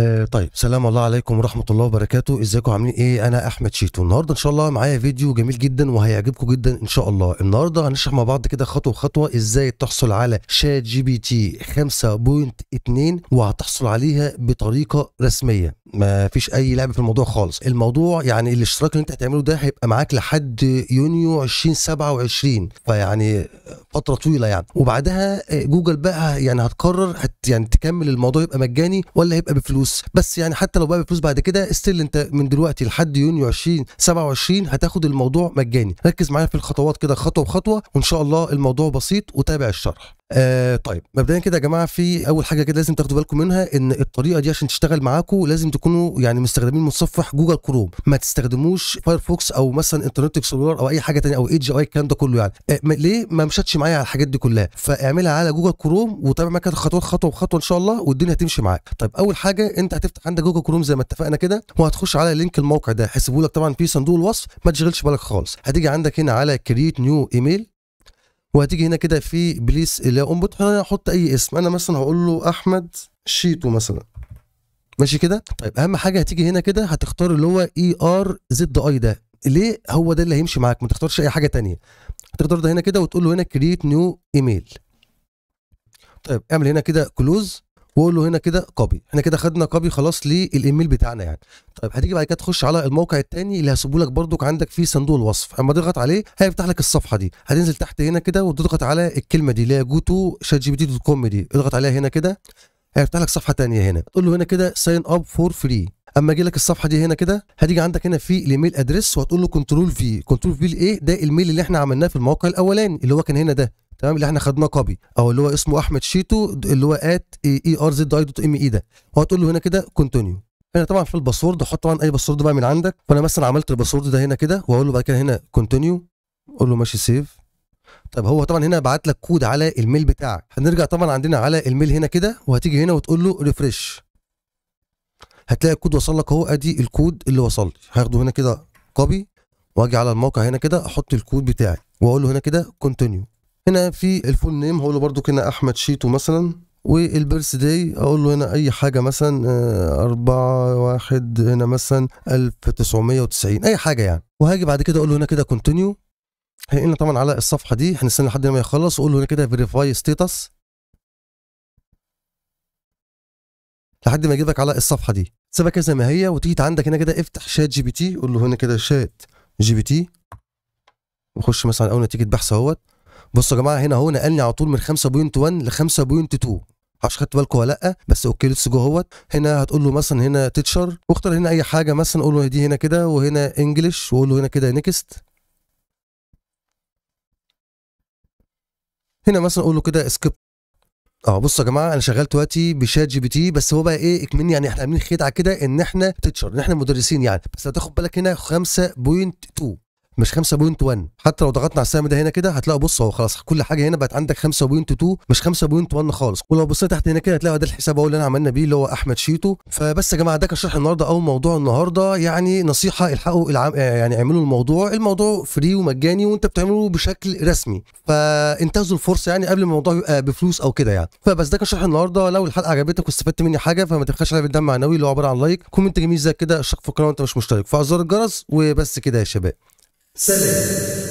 آه طيب سلام الله عليكم ورحمه الله وبركاته ازيكم عاملين ايه انا احمد شيتو النهارده ان شاء الله معايا فيديو جميل جدا وهيعجبكم جدا ان شاء الله النهارده هنشرح مع بعض كده خطوه خطوة ازاي تحصل على شات جي بي تي 5.2 وهتحصل عليها بطريقه رسميه ما فيش اي لعب في الموضوع خالص الموضوع يعني الاشتراك اللي انت هتعمله ده هيبقى معاك لحد يونيو 2027 فيعني فتره طويله يعني وبعدها آه، جوجل بقى يعني هتقرر هت يعني تكمل الموضوع يبقى مجاني ولا هيبقى بفلوس فلوس بس يعني حتى لو بقى بفلوس بعد كده استيل انت من دلوقتي لحد يونيو 20 27 هتاخد الموضوع مجاني ركز معايا في الخطوات كده خطوه بخطوه وان شاء الله الموضوع بسيط وتابع الشرح آه طيب مبدئيا كده يا جماعه في اول حاجه كده لازم تاخدوا بالكم منها ان الطريقه دي عشان تشتغل معاكم لازم تكونوا يعني مستخدمين متصفح جوجل كروم ما تستخدموش فايرفوكس او مثلا انترنت اكسبلورر او اي حاجه ثانيه او ايدج او اي الكلام ده كله يعني آه ليه ما مشتش معايا على الحاجات دي كلها فاعملها على جوجل كروم وتابع معاك خطوه خطوه بخطوه ان شاء الله والدنيا هتمشي معاك طيب اول حاجه انت هتفتح عندك جوجل كروم زي ما اتفقنا كده وهتخش على لينك الموقع ده هسيبه لك طبعا في صندوق الوصف ما تشغلش بالك خالص هتيجي عندك هنا على كرييت نيو ايميل وهتيجي هنا كده في بليس الى انبوت هنا احط اي اسم انا مثلا هقول له احمد شيتو مثلا ماشي كده طيب اهم حاجه هتيجي هنا كده هتختار اللي هو اي ار زد اي ده ليه هو ده اللي هيمشي معاك ما تختارش اي حاجه تانية هتختار ده هنا كده وتقول له هنا كريت نيو ايميل طيب اعمل هنا كده كلوز واقول له هنا كده كوبي احنا كده خدنا كوبي خلاص للايميل بتاعنا يعني طيب هتيجي بعد كده تخش على الموقع الثاني اللي هسيبه لك برضك عندك في صندوق الوصف اما تضغط عليه هيفتح لك الصفحه دي هتنزل تحت هنا كده وتضغط على الكلمه دي اللي هي جوتو شات جي بي تي دوت كوم دي اضغط عليها هنا كده هيفتح لك صفحه ثانيه هنا تقول له هنا كده ساين اب فور فري اما اجي لك الصفحه دي هنا كده هتيجي عندك هنا في الايميل ادريس وهتقول له كنترول في كنترول في الايه ده الميل اللي احنا عملناه في الموقع الاولاني اللي هو كان هنا ده تمام اللي احنا خدناه كوبي او اللي هو اسمه احمد شيتو اللي هو ات اي ار زد اي دوت ام اي ده وهتقول له هنا كده كونتينيو هنا طبعا في الباسورد حط طبعا اي باسورد بقى من عندك فانا مثلا عملت الباسورد ده هنا كده واقول له بعد كده هنا كونتينيو اقول له ماشي سيف طب هو طبعا هنا بعت لك كود على الميل بتاعك هنرجع طبعا عندنا على الميل هنا كده وهتيجي هنا وتقول له ريفرش هتلاقي الكود وصل لك اهو ادي الكود اللي وصل لي هاخده هنا كده كوبي واجي على الموقع هنا كده احط الكود بتاعي واقول له هنا كده كونتينيو هنا في الفول نيم هقول له برده كده احمد شيتو مثلا والبيرث داي اقول له هنا اي حاجه مثلا آه، أربعة واحد هنا مثلا 1990 اي حاجه يعني وهاجي بعد كده اقول له هنا كده كونتينيو هينقلنا طبعا على الصفحه دي هنستنى لحد ما يخلص اقول له هنا كده فيريفاي ستيتس لحد ما يجيبك على الصفحه دي سيبها كده زي ما هي وتيجي عندك هنا كده افتح شات جي بي تي قول له هنا كده شات جي بي تي وخش مثلا اول نتيجه بحث اهوت بصوا يا جماعه هنا اهو نقلني على طول من 5.1 ل 5.2 معرفش خدت بالكم ولا لا بس اوكي ليتس جو اهوت هنا هتقول له مثلا هنا تيتشر واختار هنا اي حاجه مثلا قول له دي هنا كده وهنا انجلش وقول له هنا كده نيكست هنا مثلا قول له كده سكيب اه بصوا يا جماعه انا شغال دلوقتي بشات جي بي تي بس هو بقى ايه اكمني يعني احنا عاملين خدعه كده ان احنا تيتشر ان احنا مدرسين يعني بس لو تاخد بالك هنا 5.2 مش 5.1 حتى لو ضغطنا على السهم ده هنا كده هتلاقوا بص اهو خلاص كل حاجه هنا بقت عندك 5.2 مش 5.1 خالص ولو بصيت تحت هنا كده هتلاقي ده الحساب اهو اللي انا عملنا بيه اللي هو احمد شيتو فبس يا جماعه ده كان شرح النهارده او موضوع النهارده يعني نصيحه الحقوا العم... يعني اعملوا الموضوع الموضوع فري ومجاني وانت بتعمله بشكل رسمي فانتهزوا الفرصه يعني قبل ما الموضوع يبقى بفلوس او كده يعني فبس ده كان شرح النهارده لو الحلقه عجبتك واستفدت مني حاجه فما تبخلش عليا بالدم معنوي اللي هو عباره عن لايك كومنت جميل زي كده اشترك في القناه وانت مش مشترك فزر الجرس وبس كده يا شباب سلام